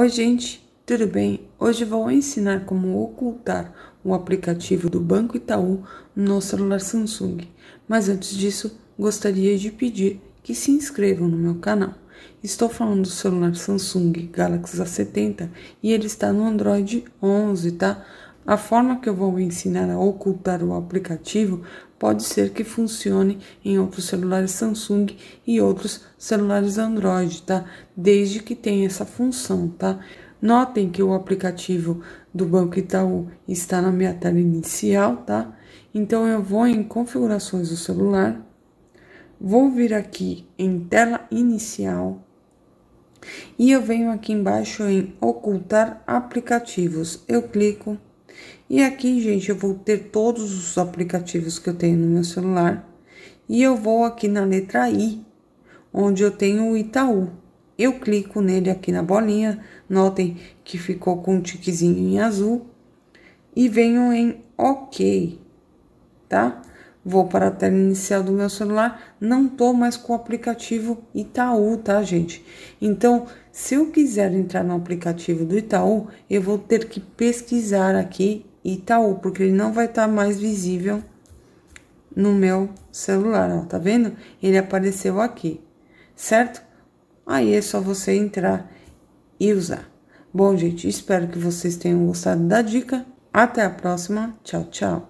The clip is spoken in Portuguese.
Oi, gente, tudo bem? Hoje vou ensinar como ocultar o aplicativo do Banco Itaú no celular Samsung. Mas antes disso, gostaria de pedir que se inscrevam no meu canal. Estou falando do celular Samsung Galaxy A70 e ele está no Android 11, tá? A forma que eu vou ensinar a ocultar o aplicativo pode ser que funcione em outros celulares Samsung e outros celulares Android, tá? Desde que tenha essa função, tá? Notem que o aplicativo do Banco Itaú está na minha tela inicial, tá? Então eu vou em configurações do celular, vou vir aqui em tela inicial e eu venho aqui embaixo em ocultar aplicativos. Eu clico e aqui, gente, eu vou ter todos os aplicativos que eu tenho no meu celular. E eu vou aqui na letra I, onde eu tenho o Itaú. Eu clico nele aqui na bolinha, notem que ficou com um tiquezinho em azul. E venho em OK, tá? Vou para a tela inicial do meu celular, não tô mais com o aplicativo Itaú, tá, gente? Então, se eu quiser entrar no aplicativo do Itaú, eu vou ter que pesquisar aqui Itaú, porque ele não vai estar tá mais visível no meu celular, ó, tá vendo? Ele apareceu aqui, certo? Aí é só você entrar e usar. Bom, gente, espero que vocês tenham gostado da dica. Até a próxima. Tchau, tchau.